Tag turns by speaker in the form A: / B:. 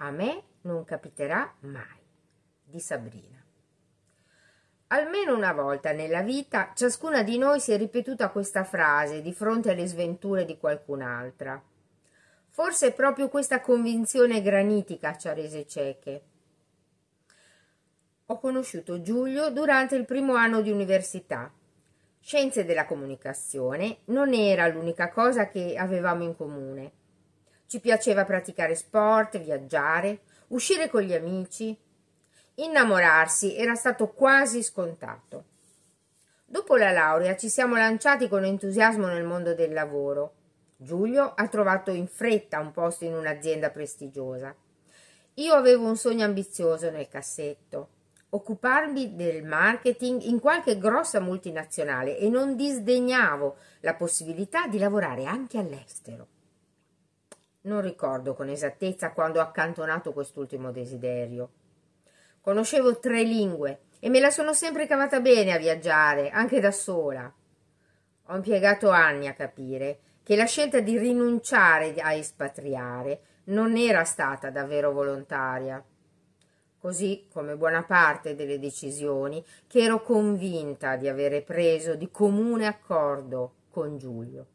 A: A me non capiterà mai. Di Sabrina. Almeno una volta nella vita ciascuna di noi si è ripetuta questa frase di fronte alle sventure di qualcun'altra. Forse è proprio questa convinzione granitica ci ha rese cieche. Ho conosciuto Giulio durante il primo anno di università. Scienze della comunicazione non era l'unica cosa che avevamo in comune. Ci piaceva praticare sport, viaggiare, uscire con gli amici. Innamorarsi era stato quasi scontato. Dopo la laurea ci siamo lanciati con entusiasmo nel mondo del lavoro. Giulio ha trovato in fretta un posto in un'azienda prestigiosa. Io avevo un sogno ambizioso nel cassetto, occuparmi del marketing in qualche grossa multinazionale e non disdegnavo la possibilità di lavorare anche all'estero. Non ricordo con esattezza quando ho accantonato quest'ultimo desiderio. Conoscevo tre lingue e me la sono sempre cavata bene a viaggiare, anche da sola. Ho impiegato anni a capire che la scelta di rinunciare a espatriare non era stata davvero volontaria. Così come buona parte delle decisioni che ero convinta di avere preso di comune accordo con Giulio.